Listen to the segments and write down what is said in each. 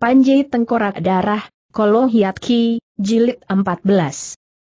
Panji Tengkorak Darah, Kolo Ki, Jilid 14.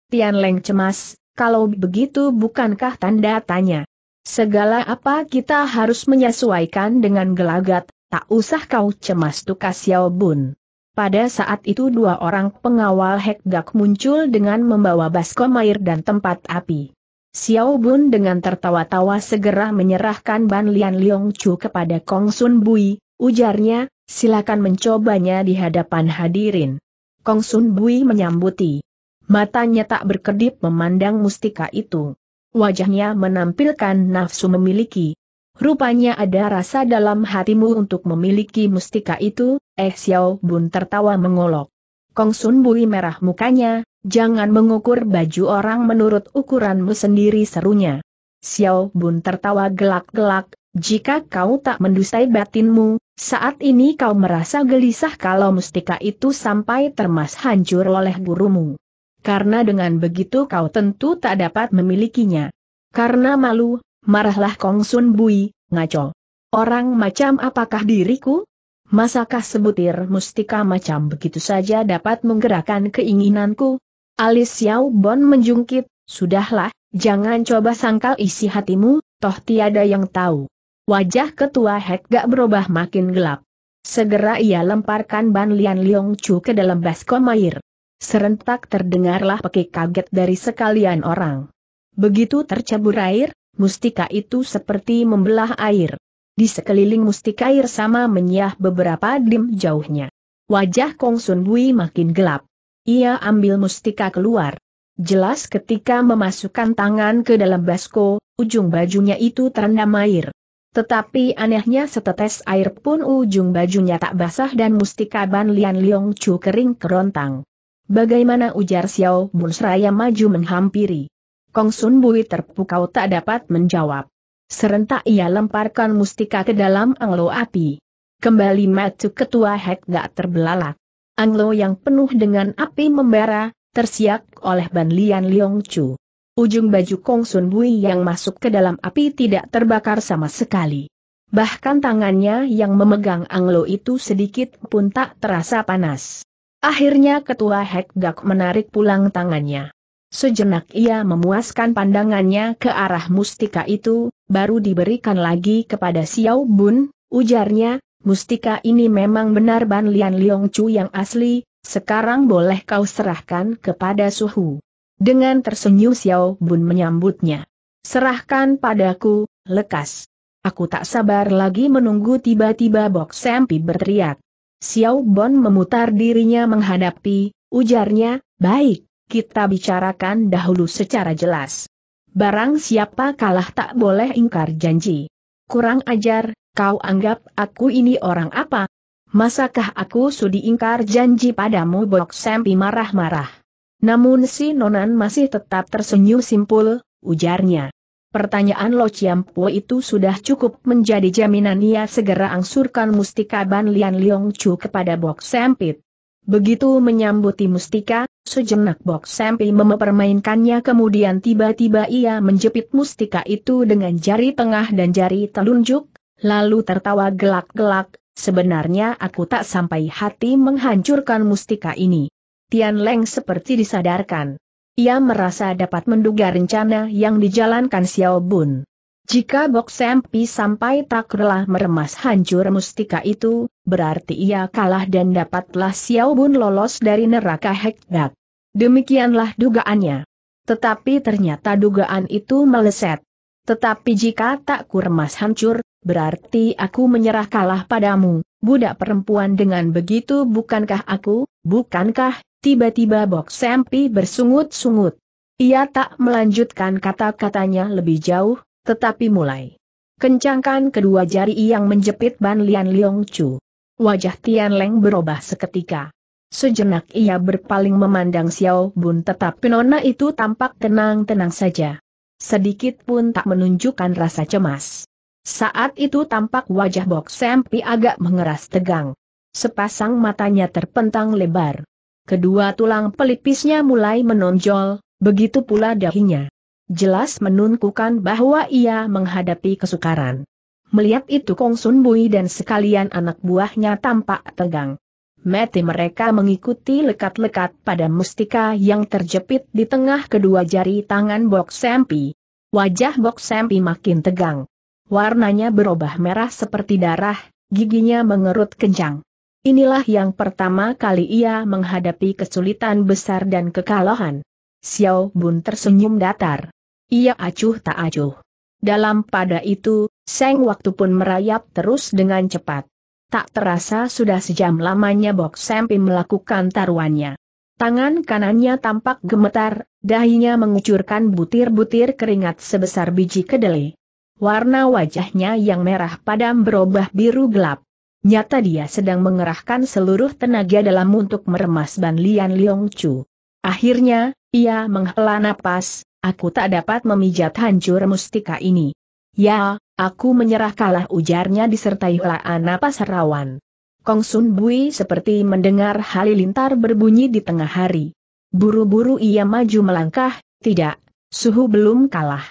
Tian Leng cemas, kalau begitu bukankah tanda tanya? Segala apa kita harus menyesuaikan dengan gelagat, tak usah kau cemas tukas Yao Bun. Pada saat itu dua orang pengawal Hekdak muncul dengan membawa baskom air dan tempat api. Xiao Bun dengan tertawa-tawa segera menyerahkan Ban Lian Liong Chu kepada Kong Sun Bui, ujarnya, silakan mencobanya di hadapan hadirin. Kong Sun Bui menyambuti. Matanya tak berkedip memandang mustika itu. Wajahnya menampilkan nafsu memiliki. Rupanya ada rasa dalam hatimu untuk memiliki mustika itu, eh Xiao Bun tertawa mengolok. Kong Sun Bui merah mukanya, jangan mengukur baju orang menurut ukuranmu sendiri serunya. Xiao Bun tertawa gelak-gelak, jika kau tak mendustai batinmu, saat ini kau merasa gelisah kalau mustika itu sampai termas hancur oleh gurumu. Karena dengan begitu kau tentu tak dapat memilikinya. Karena malu, marahlah Kong Sun Bui, ngaco. Orang macam apakah diriku? Masakah sebutir mustika macam begitu saja dapat menggerakkan keinginanku? Alis Xiao Bon menjungkit, sudahlah, jangan coba sangkal isi hatimu, toh tiada yang tahu. Wajah ketua Hek gak berubah makin gelap. Segera ia lemparkan Ban Lian Liong Chu ke dalam baskom air. Serentak terdengarlah pekik kaget dari sekalian orang. Begitu tercebur air, mustika itu seperti membelah air. Di sekeliling mustika air sama menyah beberapa dim jauhnya. Wajah Kong Sun Bui makin gelap. Ia ambil mustika keluar. Jelas ketika memasukkan tangan ke dalam basko, ujung bajunya itu terendam air. Tetapi anehnya setetes air pun ujung bajunya tak basah dan mustika Ban Lian Liong Chu kering kerontang. Bagaimana ujar Xiao Bun Seraya maju menghampiri. Kong Sun Bui terpukau tak dapat menjawab. Serentak ia lemparkan mustika ke dalam anglo api. Kembali matu ketua hek gak terbelalak. Anglo yang penuh dengan api membara, tersiak oleh Ban Lian Liong Chu. Ujung baju Kong Sun Bui yang masuk ke dalam api tidak terbakar sama sekali. Bahkan tangannya yang memegang Anglo itu sedikit pun tak terasa panas. Akhirnya ketua Gak menarik pulang tangannya. Sejenak ia memuaskan pandangannya ke arah mustika itu, baru diberikan lagi kepada Xiao Bun, ujarnya, mustika ini memang benar Ban Lian Liong Chu yang asli, sekarang boleh kau serahkan kepada Suhu. Dengan tersenyum Xiao Bun menyambutnya. Serahkan padaku, lekas. Aku tak sabar lagi menunggu tiba-tiba Bok Sempi berteriak. Xiao Bun memutar dirinya menghadapi, ujarnya, baik, kita bicarakan dahulu secara jelas. Barang siapa kalah tak boleh ingkar janji. Kurang ajar, kau anggap aku ini orang apa? Masakah aku sudi ingkar janji padamu Bok Sempi marah-marah? Namun si Nonan masih tetap tersenyum simpul, ujarnya. Pertanyaan Lo Chiampo itu sudah cukup menjadi jaminan ia segera angsurkan mustika Ban Lian Liong Chu kepada Bok Sempit. Begitu menyambuti mustika, sejenak Bok Sempit mempermainkannya kemudian tiba-tiba ia menjepit mustika itu dengan jari tengah dan jari telunjuk, lalu tertawa gelak-gelak, sebenarnya aku tak sampai hati menghancurkan mustika ini. Tian Leng seperti disadarkan. Ia merasa dapat menduga rencana yang dijalankan Xiao Bun. Jika Bok Sempi sampai tak rela meremas hancur mustika itu, berarti ia kalah dan dapatlah Xiao Bun lolos dari neraka Hekbat. Demikianlah dugaannya. Tetapi ternyata dugaan itu meleset. Tetapi jika tak kuremas hancur, berarti aku menyerah kalah padamu, budak perempuan dengan begitu bukankah aku, bukankah, tiba-tiba Bok Sempi bersungut-sungut. Ia tak melanjutkan kata-katanya lebih jauh, tetapi mulai. Kencangkan kedua jari yang menjepit Ban Lian Liong Chu. Wajah Tian Leng berubah seketika. Sejenak ia berpaling memandang Xiao Bun tetapi nona itu tampak tenang-tenang saja sedikit pun tak menunjukkan rasa cemas. Saat itu tampak wajah Bok Sempi agak mengeras tegang. Sepasang matanya terpentang lebar. Kedua tulang pelipisnya mulai menonjol, begitu pula dahinya. Jelas menunkukan bahwa ia menghadapi kesukaran. Melihat itu Kong Sun Bui dan sekalian anak buahnya tampak tegang. Mati mereka mengikuti lekat-lekat pada mustika yang terjepit di tengah kedua jari tangan Bok Sempi. Wajah Bok Sempi makin tegang. Warnanya berubah merah seperti darah, giginya mengerut kencang. Inilah yang pertama kali ia menghadapi kesulitan besar dan kekalahan. Xiao Bun tersenyum datar. Ia acuh tak acuh. Dalam pada itu, Seng waktu pun merayap terus dengan cepat tak terasa sudah sejam lamanya Bok Sempi melakukan taruhannya. Tangan kanannya tampak gemetar, dahinya mengucurkan butir-butir keringat sebesar biji kedelai. Warna wajahnya yang merah padam berubah biru gelap. Nyata dia sedang mengerahkan seluruh tenaga dalam untuk meremas Ban Lian Leong Chu. Akhirnya, ia menghela napas, aku tak dapat memijat hancur mustika ini. Ya, Aku menyerah kalah ujarnya disertai helaan napas rawan. Kong Sun Bui seperti mendengar halilintar berbunyi di tengah hari. Buru-buru ia maju melangkah, tidak, suhu belum kalah.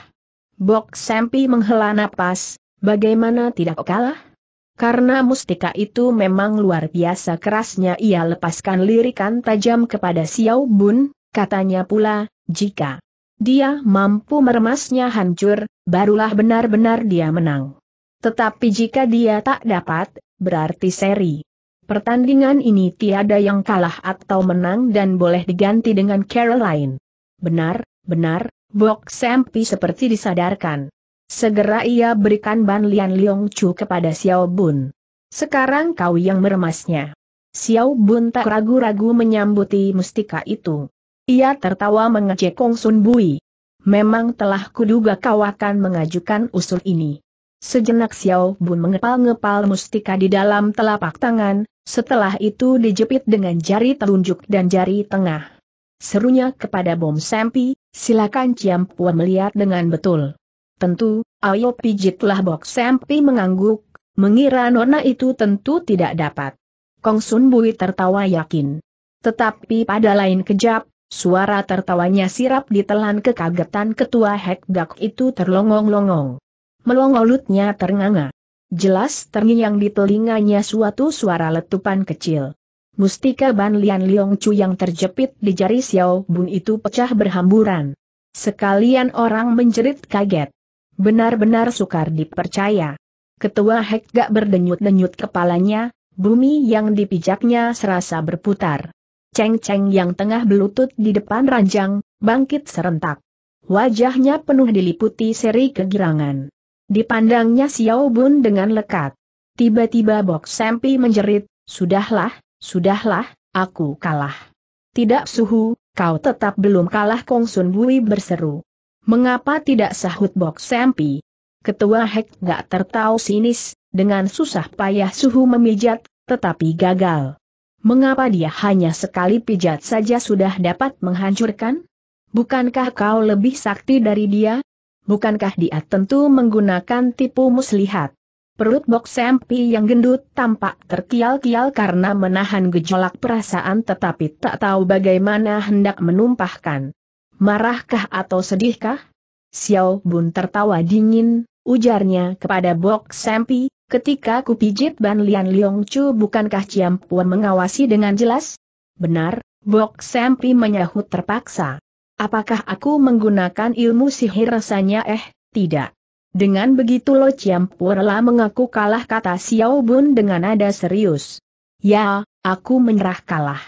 Bok Sempi menghela napas, bagaimana tidak kalah? Karena mustika itu memang luar biasa kerasnya ia lepaskan lirikan tajam kepada Xiao Bun, katanya pula, jika dia mampu meremasnya hancur, barulah benar-benar dia menang. Tetapi jika dia tak dapat, berarti seri. Pertandingan ini tiada yang kalah atau menang dan boleh diganti dengan Caroline. Benar, benar, Bok Sempi seperti disadarkan. Segera ia berikan Ban Lian Leong Chu kepada Xiao Bun. Sekarang kau yang meremasnya. Xiao Bun tak ragu-ragu menyambuti mustika itu. Ia tertawa mengejek Kong Sun Bui. Memang telah kuduga kau akan mengajukan usul ini. Sejenak Xiao Bun mengepal-ngepal mustika di dalam telapak tangan, setelah itu dijepit dengan jari telunjuk dan jari tengah. Serunya kepada Bom Sempi, silakan Ciam Puan melihat dengan betul. Tentu, ayo pijitlah Bok Sempi mengangguk, mengira nona itu tentu tidak dapat. Kong Sun Bui tertawa yakin. Tetapi pada lain kejap, Suara tertawanya sirap ditelan kekagetan ketua Hek Hekgak itu terlongong-longong. Melongolutnya ternganga. Jelas terngiang di telinganya suatu suara letupan kecil. Mustika Ban Lian Liong Chu yang terjepit di jari Xiao Bun itu pecah berhamburan. Sekalian orang menjerit kaget. Benar-benar sukar dipercaya. Ketua Hek Hekgak berdenyut-denyut kepalanya, bumi yang dipijaknya serasa berputar. Ceng-ceng yang tengah belutut di depan ranjang, bangkit serentak. Wajahnya penuh diliputi seri kegirangan. Dipandangnya Xiao Bun dengan lekat. Tiba-tiba Bok Sempi menjerit, Sudahlah, sudahlah, aku kalah. Tidak suhu, kau tetap belum kalah Kong Sun Bui berseru. Mengapa tidak sahut Bok Sempi? Ketua Hek gak tertau sinis, dengan susah payah suhu memijat, tetapi gagal. Mengapa dia hanya sekali pijat saja sudah dapat menghancurkan? Bukankah kau lebih sakti dari dia? Bukankah dia tentu menggunakan tipu muslihat? Perut Bok Sempi yang gendut tampak terkial-kial karena menahan gejolak perasaan tetapi tak tahu bagaimana hendak menumpahkan. Marahkah atau sedihkah? Xiao Bun tertawa dingin, ujarnya kepada Bok Sempi, Ketika ku pijit Ban Lian Liong Chu bukankah Ciam Puan mengawasi dengan jelas? Benar, Bok Sempi menyahut terpaksa. Apakah aku menggunakan ilmu sihir rasanya eh, tidak. Dengan begitu Lo Ciam lah mengaku kalah kata Xiao Bun dengan nada serius. Ya, aku menyerah kalah.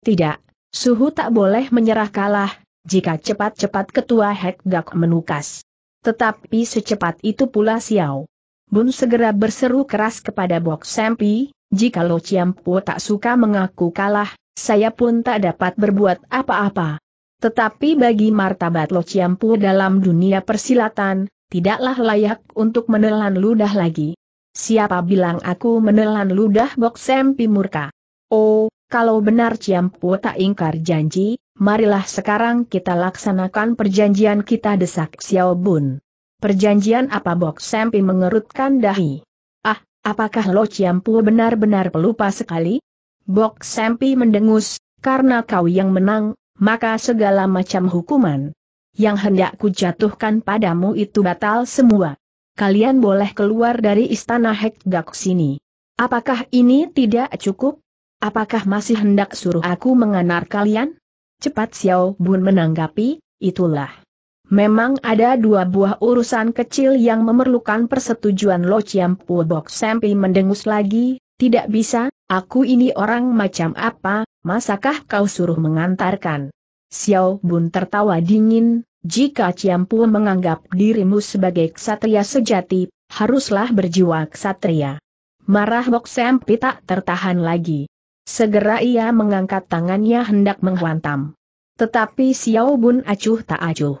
Tidak, suhu tak boleh menyerah kalah, jika cepat-cepat ketua Hek Gak menukas. Tetapi secepat itu pula Xiao Bun segera berseru keras kepada Bok Sempi, jika Lo Ciampu tak suka mengaku kalah, saya pun tak dapat berbuat apa-apa. Tetapi bagi martabat Lo Ciampu dalam dunia persilatan, tidaklah layak untuk menelan ludah lagi. Siapa bilang aku menelan ludah Bok Sempi murka? Oh, kalau benar Ciampu tak ingkar janji, marilah sekarang kita laksanakan perjanjian kita desak Xiao Bun. Perjanjian apa Bok Sempi mengerutkan dahi? Ah, apakah Lo Ciampu benar-benar pelupa sekali? Bok Sempi mendengus, karena kau yang menang, maka segala macam hukuman yang hendak ku jatuhkan padamu itu batal semua. Kalian boleh keluar dari istana Hekgak sini. Apakah ini tidak cukup? Apakah masih hendak suruh aku menganar kalian? Cepat Xiao Bun menanggapi, itulah. Memang ada dua buah urusan kecil yang memerlukan persetujuan Lo Chiam Pu Bok Sempi mendengus lagi, tidak bisa, aku ini orang macam apa, masakah kau suruh mengantarkan? Xiao Bun tertawa dingin, jika Chiam Pu menganggap dirimu sebagai ksatria sejati, haruslah berjiwa ksatria. Marah Bok Sempi tak tertahan lagi. Segera ia mengangkat tangannya hendak menghantam. Tetapi Xiao Bun acuh tak acuh.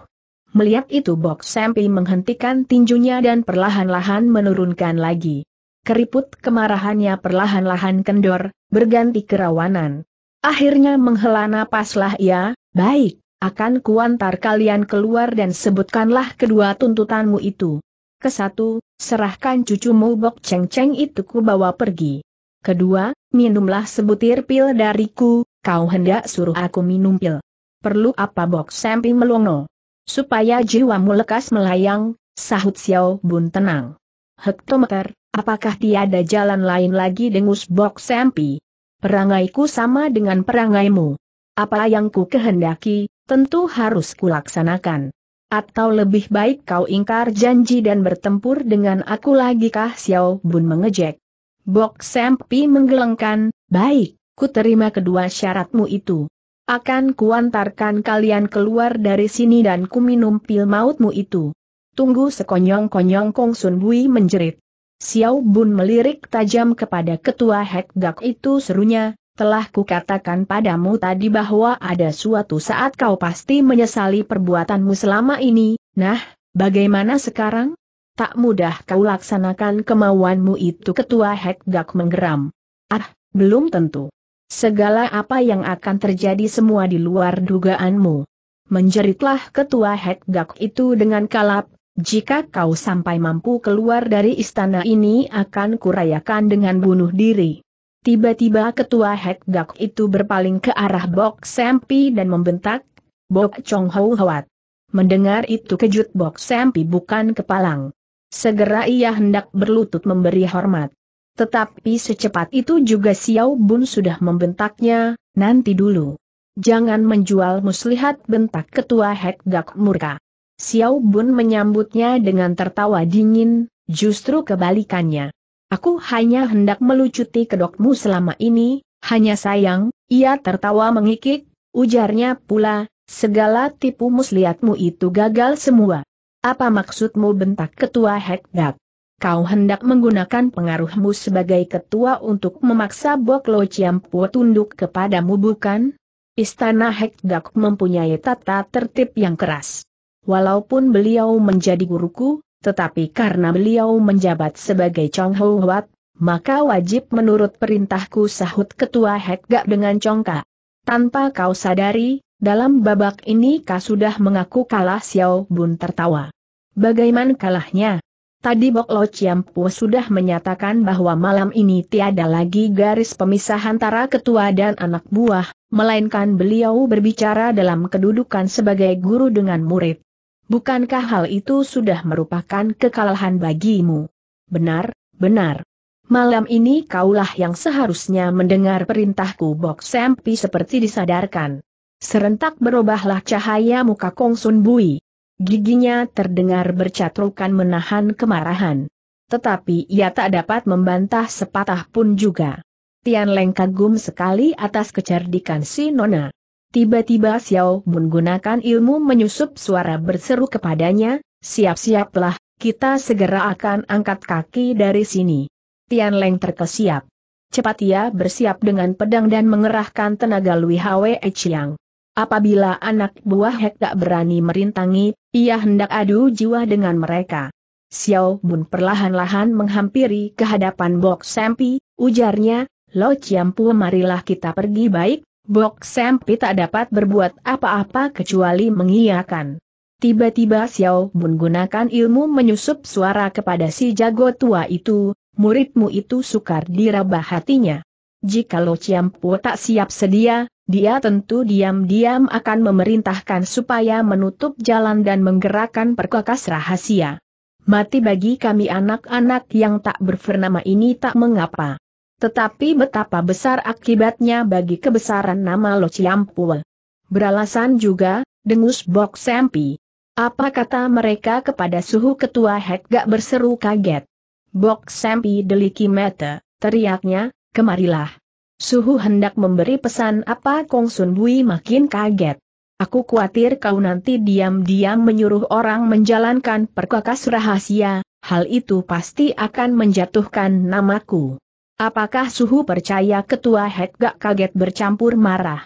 Melihat itu Bok Sempi menghentikan tinjunya dan perlahan-lahan menurunkan lagi. Keriput kemarahannya perlahan-lahan kendor, berganti kerawanan. Akhirnya menghela napaslah ia, baik, akan kuantar kalian keluar dan sebutkanlah kedua tuntutanmu itu. Kesatu, serahkan cucumu Bok Cheng Cheng itu ku bawa pergi. Kedua, minumlah sebutir pil dariku, kau hendak suruh aku minum pil. Perlu apa Bok Sempi melongo? Supaya jiwamu lekas melayang, sahut Xiao Bun tenang. Hektometer, apakah tiada jalan lain lagi dengus Bok Sempi? Perangaiku sama dengan perangaimu. Apa yang ku kehendaki, tentu harus kulaksanakan. Atau lebih baik kau ingkar janji dan bertempur dengan aku lagi kah Xiao Bun mengejek. Bok Sempi menggelengkan, baik, ku terima kedua syaratmu itu. Akan kuantarkan kalian keluar dari sini dan kuminum pil mautmu itu. Tunggu sekonyong-konyong Kong Sun Hui menjerit. Xiao Bun melirik tajam kepada ketua Hek Gak itu serunya, telah kukatakan padamu tadi bahwa ada suatu saat kau pasti menyesali perbuatanmu selama ini, nah, bagaimana sekarang? Tak mudah kau laksanakan kemauanmu itu ketua Hek Gak menggeram. Ah, belum tentu. Segala apa yang akan terjadi semua di luar dugaanmu. Menjeritlah ketua Gak itu dengan kalap, jika kau sampai mampu keluar dari istana ini akan kurayakan dengan bunuh diri. Tiba-tiba ketua Gak itu berpaling ke arah Bok Sempi dan membentak, Bok Chong Hou Hwat. Mendengar itu kejut Bok Sempi bukan kepalang. Segera ia hendak berlutut memberi hormat. Tetapi secepat itu juga Xiao Bun sudah membentaknya, nanti dulu. Jangan menjual muslihat bentak ketua Hek Gak murka. Xiao Bun menyambutnya dengan tertawa dingin, justru kebalikannya. Aku hanya hendak melucuti kedokmu selama ini, hanya sayang, ia tertawa mengikik, ujarnya pula, segala tipu muslihatmu itu gagal semua. Apa maksudmu bentak ketua Hek Gak? kau hendak menggunakan pengaruhmu sebagai ketua untuk memaksa Boklo Ciampu tunduk kepadamu bukan? Istana Hekgak mempunyai tata tertib yang keras. Walaupun beliau menjadi guruku, tetapi karena beliau menjabat sebagai Chong Ho Wat, maka wajib menurut perintahku sahut ketua Hekgak dengan congkak. Tanpa kau sadari, dalam babak ini kau sudah mengaku kalah Xiao Bun tertawa. Bagaimana kalahnya? Tadi Bok Lo Chiampu sudah menyatakan bahwa malam ini tiada lagi garis pemisah antara ketua dan anak buah, melainkan beliau berbicara dalam kedudukan sebagai guru dengan murid. Bukankah hal itu sudah merupakan kekalahan bagimu? Benar, benar. Malam ini kaulah yang seharusnya mendengar perintahku Bok Sempi seperti disadarkan. Serentak berubahlah cahaya muka Kong Sun Bui. Giginya terdengar bercatrukan menahan kemarahan. Tetapi ia tak dapat membantah sepatah pun juga. Tian Leng kagum sekali atas kecerdikan si Nona. Tiba-tiba Xiao menggunakan ilmu menyusup suara berseru kepadanya, siap-siaplah, kita segera akan angkat kaki dari sini. Tian Leng terkesiap. Cepat ia bersiap dengan pedang dan mengerahkan tenaga Lui Hwe Chiang. Apabila anak buah Hek tak berani merintangi, ia hendak adu jiwa dengan mereka. Xiao Bun perlahan-lahan menghampiri kehadapan Bok Sempi, ujarnya, Lo Ciampu marilah kita pergi baik, Bok Sempi tak dapat berbuat apa-apa kecuali mengiyakan. Tiba-tiba Xiao Bun gunakan ilmu menyusup suara kepada si jago tua itu, muridmu itu sukar diraba hatinya. Jika lo Ciampu tak siap sedia, dia tentu diam-diam akan memerintahkan supaya menutup jalan dan menggerakkan perkakas rahasia. Mati bagi kami anak-anak yang tak bernama ini tak mengapa. Tetapi betapa besar akibatnya bagi kebesaran nama Lo Ciampu. Beralasan juga, dengus Bok Sempi. Apa kata mereka kepada suhu ketua Hek gak berseru kaget. Bok Sempi deliki mata, teriaknya, kemarilah. Suhu hendak memberi pesan apa Kong Sun Bui makin kaget. Aku khawatir kau nanti diam-diam menyuruh orang menjalankan perkakas rahasia, hal itu pasti akan menjatuhkan namaku. Apakah Suhu percaya ketua Hek gak kaget bercampur marah?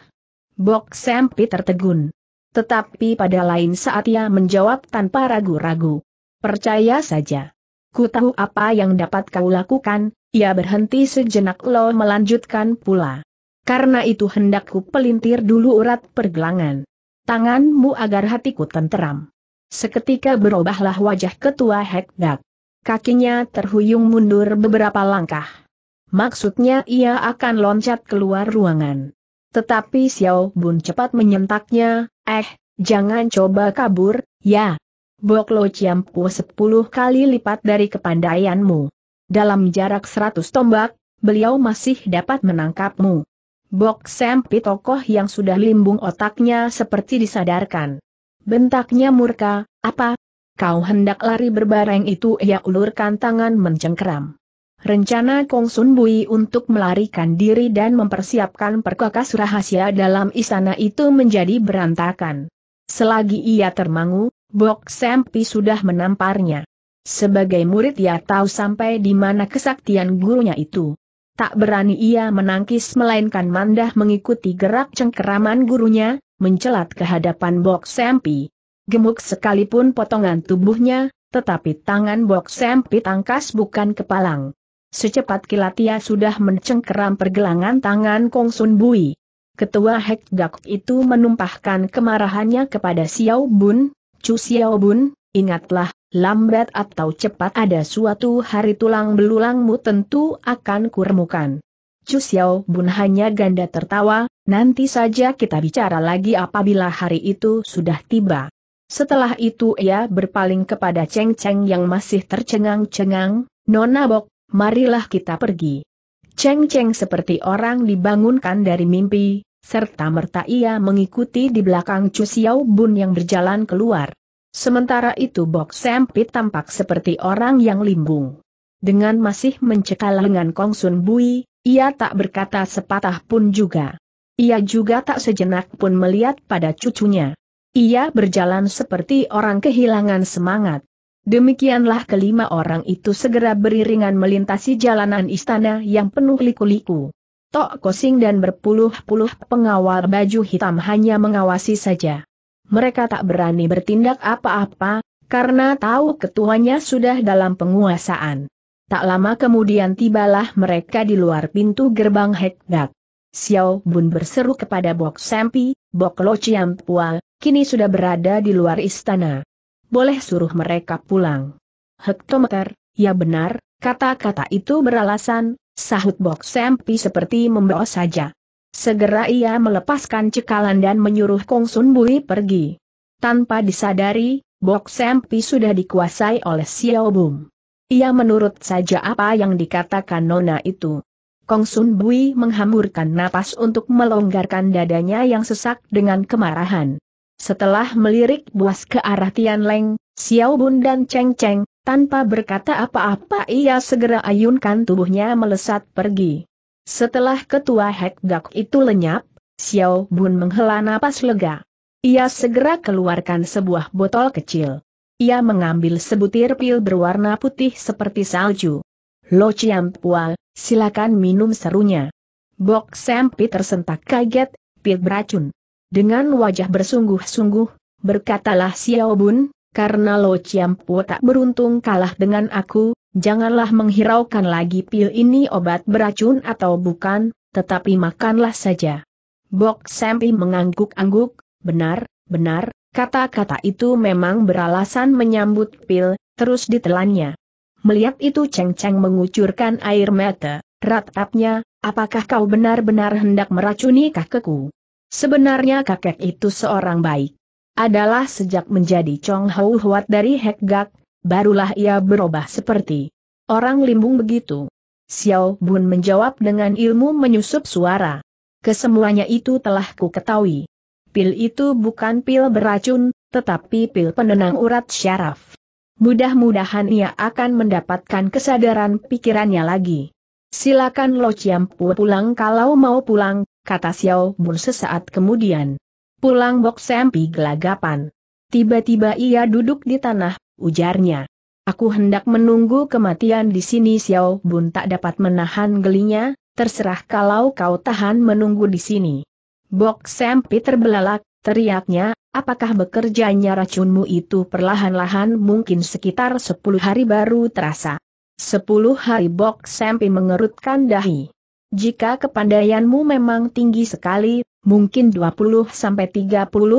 Bok Sempi tertegun. Tetapi pada lain saat ia menjawab tanpa ragu-ragu. Percaya saja. Ku tahu apa yang dapat kau lakukan, ia berhenti sejenak lo melanjutkan pula. Karena itu hendakku pelintir dulu urat pergelangan. Tanganmu agar hatiku tenteram. Seketika berubahlah wajah ketua Hekdak. Kakinya terhuyung mundur beberapa langkah. Maksudnya ia akan loncat keluar ruangan. Tetapi Xiao Bun cepat menyentaknya, eh, jangan coba kabur, ya. Boklo Ciampu sepuluh kali lipat dari kepandaianmu. Dalam jarak seratus tombak, beliau masih dapat menangkapmu. Bok Sempi tokoh yang sudah limbung otaknya seperti disadarkan. Bentaknya murka, apa? Kau hendak lari berbareng itu ia ulurkan tangan mencengkeram. Rencana Kong Sun Bui untuk melarikan diri dan mempersiapkan perkakas rahasia dalam istana itu menjadi berantakan. Selagi ia termangu, Bok Sempi sudah menamparnya. Sebagai murid ia ya tahu sampai di mana kesaktian gurunya itu. Tak berani ia menangkis melainkan mandah mengikuti gerak cengkeraman gurunya, mencelat ke hadapan Bok Sempi. Gemuk sekalipun potongan tubuhnya, tetapi tangan Bok Sempi tangkas bukan kepalang. Secepat kilat ia sudah mencengkeram pergelangan tangan Kong Sun Bui. Ketua Hek Gak itu menumpahkan kemarahannya kepada Xiao Bun, Chu Xiao Bun, ingatlah, lambat atau cepat ada suatu hari tulang belulangmu tentu akan kuremukan. Cu Xiao Bun hanya ganda tertawa, nanti saja kita bicara lagi apabila hari itu sudah tiba. Setelah itu ia berpaling kepada Cheng Cheng yang masih tercengang-cengang, Nona Bok, marilah kita pergi. Cheng Cheng seperti orang dibangunkan dari mimpi, serta merta ia mengikuti di belakang Cu Xiao Bun yang berjalan keluar. Sementara itu Bok Sempit tampak seperti orang yang limbung. Dengan masih mencekal lengan Sun Bui, ia tak berkata sepatah pun juga. Ia juga tak sejenak pun melihat pada cucunya. Ia berjalan seperti orang kehilangan semangat. Demikianlah kelima orang itu segera beriringan melintasi jalanan istana yang penuh liku-liku. Tok Kosing dan berpuluh-puluh pengawal baju hitam hanya mengawasi saja mereka tak berani bertindak apa-apa, karena tahu ketuanya sudah dalam penguasaan. Tak lama kemudian tibalah mereka di luar pintu gerbang Hekdak. Xiao Bun berseru kepada Bok Sempi, Bok Lo Pua, kini sudah berada di luar istana. Boleh suruh mereka pulang. Hektometer, ya benar, kata-kata itu beralasan, sahut Bok Sempi seperti membawa saja. Segera ia melepaskan cekalan dan menyuruh Kong Sun Bui pergi. Tanpa disadari, Bok Sempi sudah dikuasai oleh Xiao Bum. Ia menurut saja apa yang dikatakan Nona itu. Kong Sun Bui menghamburkan napas untuk melonggarkan dadanya yang sesak dengan kemarahan. Setelah melirik buas ke arah Tian Leng, Xiao Bun dan Cheng Cheng, tanpa berkata apa-apa ia segera ayunkan tubuhnya melesat pergi. Setelah ketua Hek Gak itu lenyap, Xiao Bun menghela napas lega. Ia segera keluarkan sebuah botol kecil. Ia mengambil sebutir pil berwarna putih seperti salju. Lo Chiam Pual, silakan minum serunya. Bok Sempi tersentak kaget, pil beracun. Dengan wajah bersungguh-sungguh, berkatalah Xiao Bun, karena Lo Chiam Pual tak beruntung kalah dengan aku, Janganlah menghiraukan lagi pil ini obat beracun atau bukan, tetapi makanlah saja. Bok Sempi mengangguk-angguk, benar, benar, kata-kata itu memang beralasan menyambut pil, terus ditelannya. Melihat itu Cheng Cheng mengucurkan air mata, ratapnya, apakah kau benar-benar hendak meracuni kakekku? Sebenarnya kakek itu seorang baik. Adalah sejak menjadi Chong Hou Huat dari Hekgak, barulah ia berubah seperti orang limbung begitu. Xiao Bun menjawab dengan ilmu menyusup suara. Kesemuanya itu telah ku ketahui. Pil itu bukan pil beracun, tetapi pil penenang urat syaraf. Mudah-mudahan ia akan mendapatkan kesadaran pikirannya lagi. Silakan Lo Chiampu pulang kalau mau pulang, kata Xiao Bun sesaat kemudian. Pulang Bok Sempi gelagapan. Tiba-tiba ia duduk di tanah, ujarnya. Aku hendak menunggu kematian di sini Xiao Bun tak dapat menahan gelinya, terserah kalau kau tahan menunggu di sini. Bok Sempi terbelalak, teriaknya, apakah bekerjanya racunmu itu perlahan-lahan mungkin sekitar 10 hari baru terasa. 10 hari Bok Sempi mengerutkan dahi. Jika kepandaianmu memang tinggi sekali, mungkin 20-30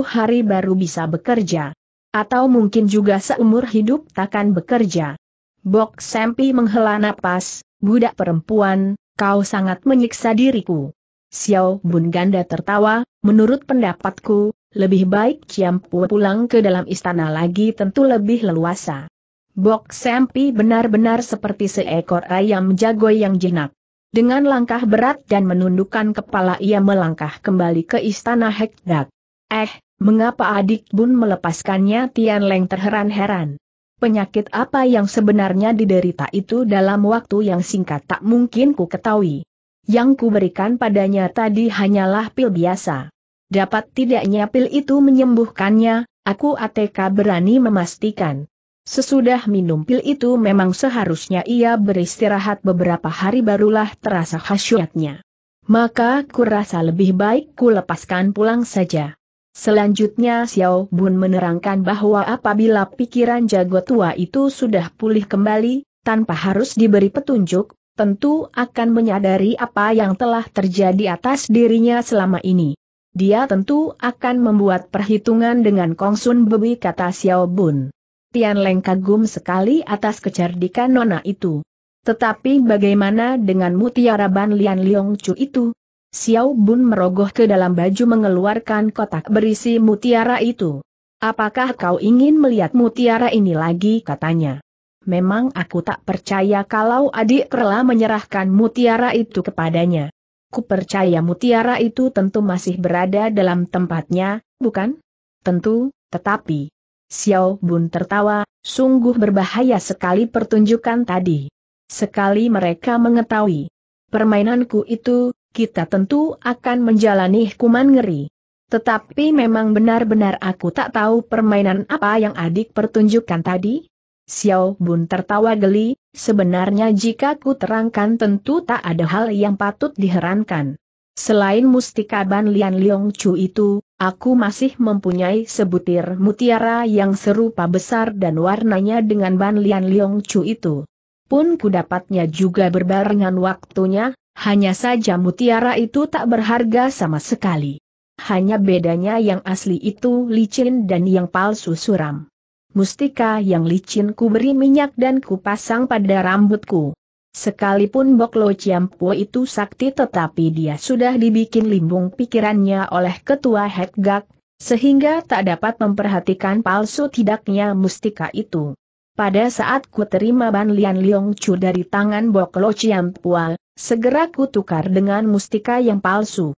hari baru bisa bekerja. Atau mungkin juga seumur hidup takkan bekerja. Bok Sempi menghela napas, budak perempuan, kau sangat menyiksa diriku. Xiao Bun Ganda tertawa, menurut pendapatku, lebih baik Ciampu pulang ke dalam istana lagi tentu lebih leluasa. Bok Sempi benar-benar seperti seekor ayam jago yang jinak. Dengan langkah berat dan menundukkan kepala ia melangkah kembali ke istana Hekdak. Eh, Mengapa adik Bun melepaskannya Tian Leng terheran-heran. Penyakit apa yang sebenarnya diderita itu dalam waktu yang singkat tak mungkin ku ketahui. Yang ku berikan padanya tadi hanyalah pil biasa. Dapat tidaknya pil itu menyembuhkannya, aku ATK berani memastikan. Sesudah minum pil itu memang seharusnya ia beristirahat beberapa hari barulah terasa khasyuatnya. Maka rasa lebih baik ku lepaskan pulang saja. Selanjutnya Xiao Bun menerangkan bahwa apabila pikiran jago tua itu sudah pulih kembali, tanpa harus diberi petunjuk, tentu akan menyadari apa yang telah terjadi atas dirinya selama ini. Dia tentu akan membuat perhitungan dengan Kongsun Bebi kata Xiao Bun. Tian Leng kagum sekali atas kecerdikan nona itu. Tetapi bagaimana dengan mutiara Ban Lian Liong Chu itu? Xiao Bun merogoh ke dalam baju mengeluarkan kotak berisi mutiara itu. Apakah kau ingin melihat mutiara ini lagi katanya? Memang aku tak percaya kalau adik rela menyerahkan mutiara itu kepadanya. Ku percaya mutiara itu tentu masih berada dalam tempatnya, bukan? Tentu, tetapi... Xiao Bun tertawa, sungguh berbahaya sekali pertunjukan tadi. Sekali mereka mengetahui permainanku itu, kita tentu akan menjalani hukuman ngeri. Tetapi memang benar-benar aku tak tahu permainan apa yang adik pertunjukkan tadi. Xiao Bun tertawa geli, sebenarnya jika ku terangkan tentu tak ada hal yang patut diherankan. Selain mustika Ban Lian Liong Chu itu, aku masih mempunyai sebutir mutiara yang serupa besar dan warnanya dengan Ban Lian Liong Chu itu. Pun ku dapatnya juga berbarengan waktunya, hanya saja mutiara itu tak berharga sama sekali. Hanya bedanya yang asli itu licin dan yang palsu suram. Mustika yang licin ku beri minyak dan ku pasang pada rambutku. Sekalipun Boklo Ciampu itu sakti tetapi dia sudah dibikin limbung pikirannya oleh ketua Hedgak, sehingga tak dapat memperhatikan palsu tidaknya mustika itu. Pada saat ku terima Ban Lian Liong Chu dari tangan Boklo Ciampual, segera kutukar dengan mustika yang palsu.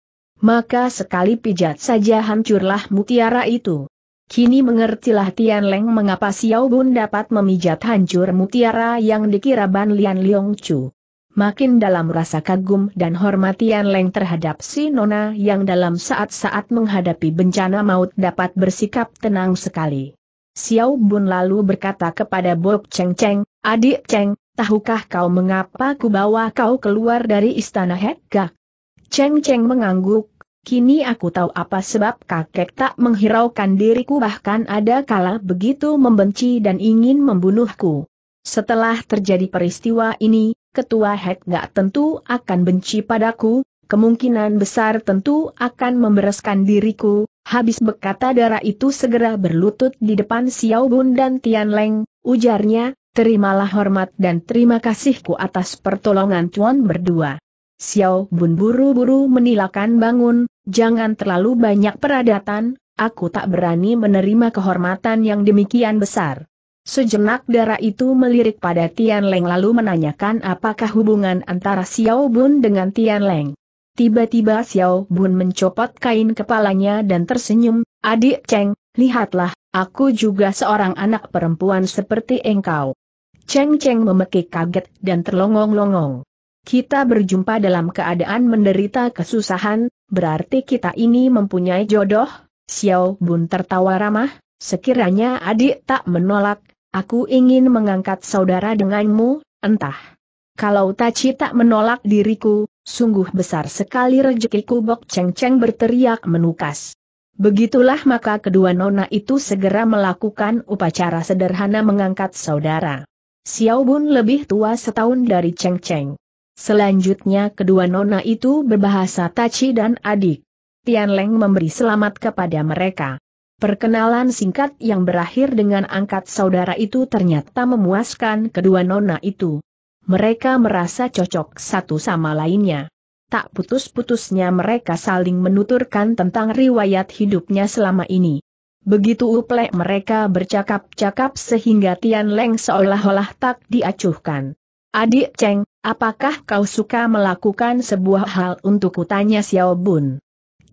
Maka sekali pijat saja hancurlah mutiara itu. Kini mengertilah Tian Leng mengapa Xiao Bun dapat memijat hancur mutiara yang dikira Ban Lian Liong Chu. Makin dalam rasa kagum dan hormat Tian Leng terhadap si Nona yang dalam saat-saat menghadapi bencana maut dapat bersikap tenang sekali. Xiao Bun lalu berkata kepada Bok Cheng Cheng, adik Cheng, tahukah kau mengapa ku bawa kau keluar dari istana Hekgak? Cheng Cheng mengangguk, kini aku tahu apa sebab kakek tak menghiraukan diriku bahkan ada kala begitu membenci dan ingin membunuhku. Setelah terjadi peristiwa ini, ketua Hekgak tentu akan benci padaku, kemungkinan besar tentu akan membereskan diriku, habis berkata darah itu segera berlutut di depan Xiao Bun dan Tian Leng, ujarnya, terimalah hormat dan terima kasihku atas pertolongan Tuan berdua. Xiao Bun buru-buru menilakan bangun, jangan terlalu banyak peradatan, aku tak berani menerima kehormatan yang demikian besar. Sejenak darah itu melirik pada Tian Leng lalu menanyakan apakah hubungan antara Xiao Bun dengan Tian Leng. Tiba-tiba Xiao Bun mencopot kain kepalanya dan tersenyum, adik Cheng, lihatlah, aku juga seorang anak perempuan seperti engkau. Cheng Cheng memekik kaget dan terlongong-longong. Kita berjumpa dalam keadaan menderita kesusahan, berarti kita ini mempunyai jodoh? Xiao Bun tertawa ramah, sekiranya adik tak menolak, aku ingin mengangkat saudara denganmu, entah. Kalau Taci tak menolak diriku, sungguh besar sekali rezekiku Bok Cheng Cheng berteriak menukas. Begitulah maka kedua nona itu segera melakukan upacara sederhana mengangkat saudara. Xiao Bun lebih tua setahun dari Cheng Cheng. Selanjutnya kedua nona itu berbahasa Tachi dan adik. Tian Leng memberi selamat kepada mereka. Perkenalan singkat yang berakhir dengan angkat saudara itu ternyata memuaskan kedua nona itu. Mereka merasa cocok satu sama lainnya. Tak putus-putusnya mereka saling menuturkan tentang riwayat hidupnya selama ini. Begitu uplek mereka bercakap-cakap sehingga Tian Leng seolah-olah tak diacuhkan. Adik Cheng, apakah kau suka melakukan sebuah hal untuk kutanya Xiao Bun?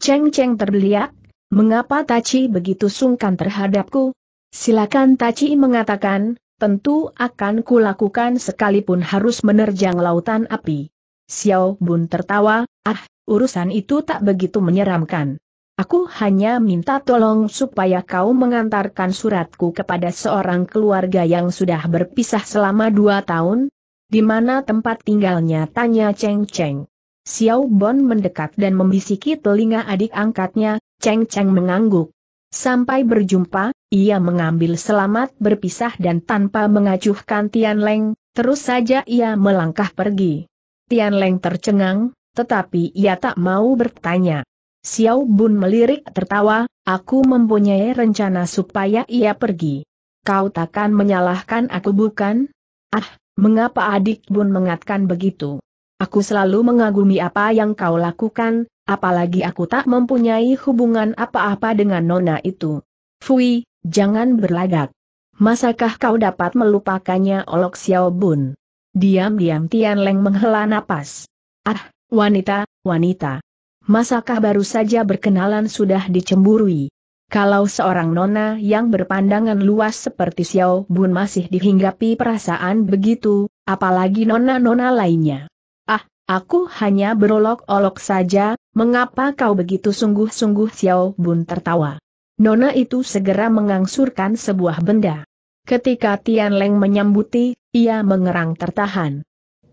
Cheng Cheng terbeliak, mengapa Taci begitu sungkan terhadapku? Silakan Taci mengatakan, tentu akan kulakukan sekalipun harus menerjang lautan api. Xiao Bun tertawa, ah, urusan itu tak begitu menyeramkan. Aku hanya minta tolong supaya kau mengantarkan suratku kepada seorang keluarga yang sudah berpisah selama dua tahun. Di mana tempat tinggalnya tanya Cheng Cheng. Xiao Bon mendekat dan membisiki telinga adik angkatnya, Cheng Cheng mengangguk. Sampai berjumpa, ia mengambil selamat berpisah dan tanpa mengacuhkan Tian Leng, terus saja ia melangkah pergi. Tian Leng tercengang, tetapi ia tak mau bertanya. Xiao Bun melirik tertawa, aku mempunyai rencana supaya ia pergi. Kau takkan menyalahkan aku bukan? Ah, mengapa adik Bun mengatakan begitu? Aku selalu mengagumi apa yang kau lakukan, apalagi aku tak mempunyai hubungan apa-apa dengan nona itu. Fui, jangan berlagak. Masakah kau dapat melupakannya olok Xiao Bun? Diam-diam Tian Leng menghela napas. Ah, wanita, wanita masakah baru saja berkenalan sudah dicemburui? Kalau seorang nona yang berpandangan luas seperti Xiao Bun masih dihinggapi perasaan begitu, apalagi nona-nona lainnya. Ah, aku hanya berolok-olok saja, mengapa kau begitu sungguh-sungguh Xiao Bun tertawa. Nona itu segera mengangsurkan sebuah benda. Ketika Tian Leng menyambuti, ia mengerang tertahan.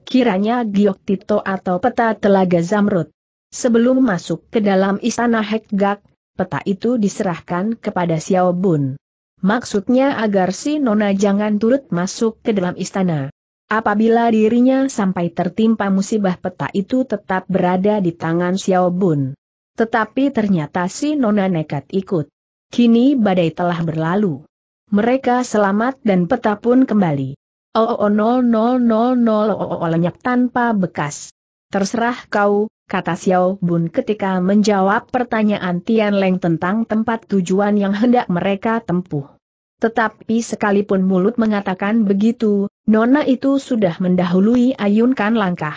Kiranya giok Tito atau peta telaga Zamrud. Sebelum masuk ke dalam istana Hekgak, peta itu diserahkan kepada Xiao Bun. Maksudnya agar si Nona jangan turut masuk ke dalam istana. Apabila dirinya sampai tertimpa musibah peta itu tetap berada di tangan Xiao Bun. Tetapi ternyata si Nona nekat ikut. Kini badai telah berlalu. Mereka selamat dan peta pun kembali. Oo oh, oh, oh, nol nol nol nol lenyap tanpa bekas. Terserah kau, kata Xiao Bun ketika menjawab pertanyaan Tian Leng tentang tempat tujuan yang hendak mereka tempuh. Tetapi sekalipun mulut mengatakan begitu, Nona itu sudah mendahului ayunkan langkah.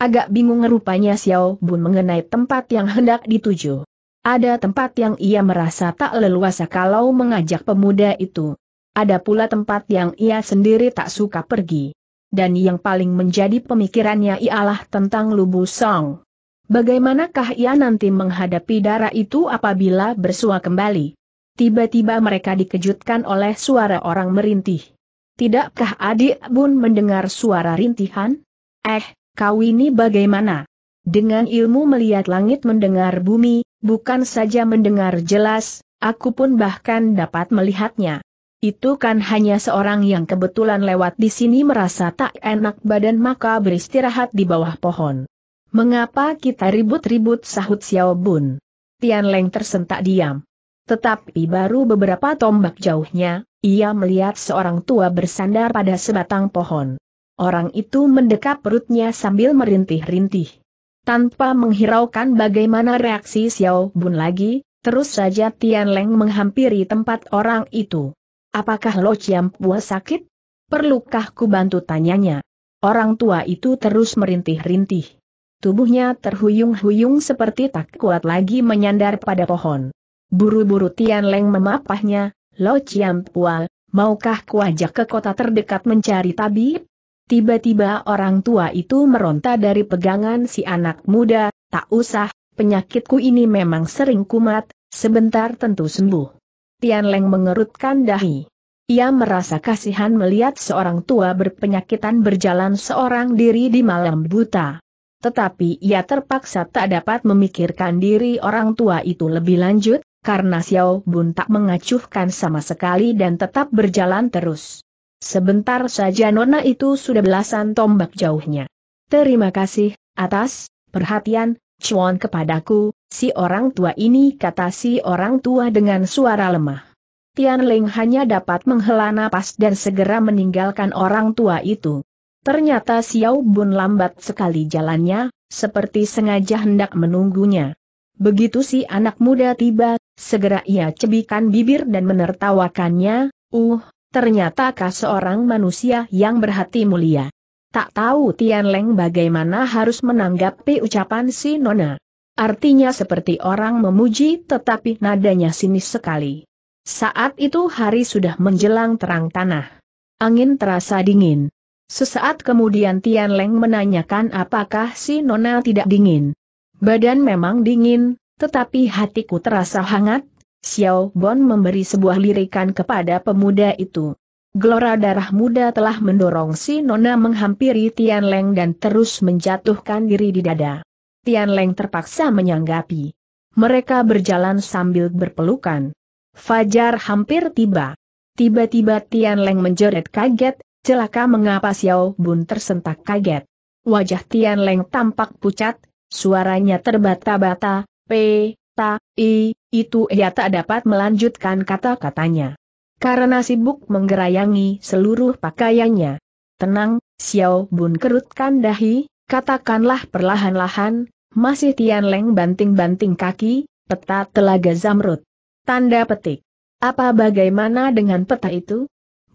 Agak bingung rupanya Xiao Bun mengenai tempat yang hendak dituju. Ada tempat yang ia merasa tak leluasa kalau mengajak pemuda itu. Ada pula tempat yang ia sendiri tak suka pergi. Dan yang paling menjadi pemikirannya ialah tentang Lubu Song. Bagaimanakah ia nanti menghadapi darah itu apabila bersua kembali? Tiba-tiba mereka dikejutkan oleh suara orang merintih. Tidakkah adik bun mendengar suara rintihan? Eh, kau ini bagaimana? Dengan ilmu melihat langit mendengar bumi, bukan saja mendengar jelas, aku pun bahkan dapat melihatnya. Itu kan hanya seorang yang kebetulan lewat di sini merasa tak enak badan maka beristirahat di bawah pohon. Mengapa kita ribut-ribut sahut Xiao Bun? Tian Leng tersentak diam. Tetapi baru beberapa tombak jauhnya, ia melihat seorang tua bersandar pada sebatang pohon. Orang itu mendekap perutnya sambil merintih-rintih. Tanpa menghiraukan bagaimana reaksi Xiao Bun lagi, terus saja Tian Leng menghampiri tempat orang itu. Apakah Lo Chiam Pua sakit? Perlukah ku bantu tanyanya? Orang tua itu terus merintih-rintih. Tubuhnya terhuyung-huyung seperti tak kuat lagi menyandar pada pohon. Buru-buru Tian Leng memapahnya, Lo Chiam Pual, maukah ku ajak ke kota terdekat mencari tabib? Tiba-tiba orang tua itu meronta dari pegangan si anak muda, tak usah, penyakitku ini memang sering kumat, sebentar tentu sembuh. Tian Leng mengerutkan dahi. Ia merasa kasihan melihat seorang tua berpenyakitan berjalan seorang diri di malam buta tetapi ia terpaksa tak dapat memikirkan diri orang tua itu lebih lanjut, karena Xiao Bun tak mengacuhkan sama sekali dan tetap berjalan terus. Sebentar saja nona itu sudah belasan tombak jauhnya. Terima kasih, atas, perhatian, cuan kepadaku, si orang tua ini kata si orang tua dengan suara lemah. Tian Ling hanya dapat menghela napas dan segera meninggalkan orang tua itu. Ternyata Xiao Bun lambat sekali jalannya, seperti sengaja hendak menunggunya. Begitu si anak muda tiba, segera ia cebikan bibir dan menertawakannya, uh, ternyata ternyatankah seorang manusia yang berhati mulia. Tak tahu Tian Leng bagaimana harus menanggapi ucapan si Nona. Artinya seperti orang memuji tetapi nadanya sinis sekali. Saat itu hari sudah menjelang terang tanah. Angin terasa dingin. Sesaat kemudian Tian Leng menanyakan apakah si Nona tidak dingin. Badan memang dingin, tetapi hatiku terasa hangat, Xiao Bon memberi sebuah lirikan kepada pemuda itu. Gelora darah muda telah mendorong si Nona menghampiri Tian Leng dan terus menjatuhkan diri di dada. Tian Leng terpaksa menyanggapi. Mereka berjalan sambil berpelukan. Fajar hampir tiba. Tiba-tiba Tian Leng menjerit kaget, Celaka mengapa Xiao Bun tersentak kaget. Wajah Tian Leng tampak pucat, suaranya terbata-bata, P, Ta, I, itu ia tak dapat melanjutkan kata-katanya. Karena sibuk menggerayangi seluruh pakaiannya. Tenang, Xiao Bun kerutkan dahi, katakanlah perlahan-lahan, masih Tian Leng banting-banting kaki, peta telaga zamrud. Tanda petik. Apa bagaimana dengan peta itu?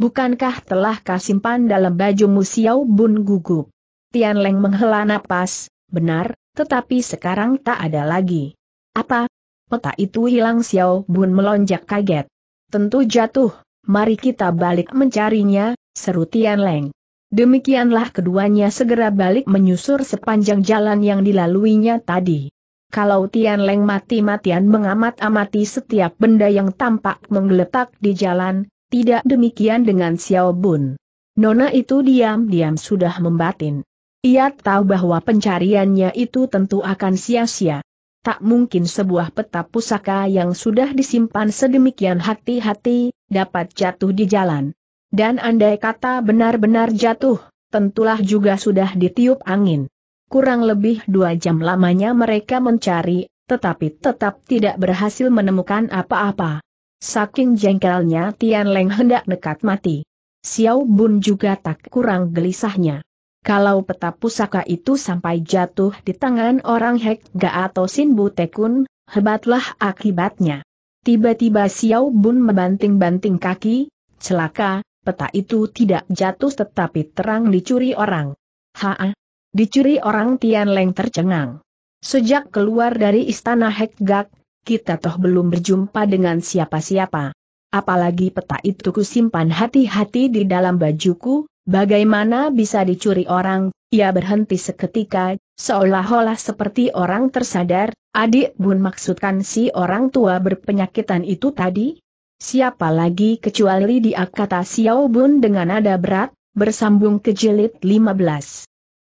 Bukankah telah simpan dalam baju musiau Bun gugup? Tian Leng menghela napas, benar, tetapi sekarang tak ada lagi. Apa? Peta itu hilang Xiao Bun melonjak kaget. Tentu jatuh, mari kita balik mencarinya, seru Tian Leng. Demikianlah keduanya segera balik menyusur sepanjang jalan yang dilaluinya tadi. Kalau Tian Leng mati-matian mengamat-amati setiap benda yang tampak menggeletak di jalan, tidak demikian dengan Xiao Bun. Nona itu diam-diam sudah membatin. Ia tahu bahwa pencariannya itu tentu akan sia-sia. Tak mungkin sebuah peta pusaka yang sudah disimpan sedemikian hati-hati, dapat jatuh di jalan. Dan andai kata benar-benar jatuh, tentulah juga sudah ditiup angin. Kurang lebih dua jam lamanya mereka mencari, tetapi tetap tidak berhasil menemukan apa-apa. Saking jengkelnya Tian Leng hendak nekat mati. Xiao Bun juga tak kurang gelisahnya. Kalau peta pusaka itu sampai jatuh di tangan orang Hek Ga atau Sin Bu Tekun, hebatlah akibatnya. Tiba-tiba Xiao Bun membanting-banting kaki, celaka, peta itu tidak jatuh tetapi terang dicuri orang. Ha! dicuri orang Tian Leng tercengang. Sejak keluar dari istana Hek Gak, kita toh belum berjumpa dengan siapa-siapa. Apalagi peta itu ku simpan hati-hati di dalam bajuku, bagaimana bisa dicuri orang, ia berhenti seketika, seolah-olah seperti orang tersadar, adik bun maksudkan si orang tua berpenyakitan itu tadi? Siapa lagi kecuali dia kata Xiao Bun dengan nada berat, bersambung ke jilid 15.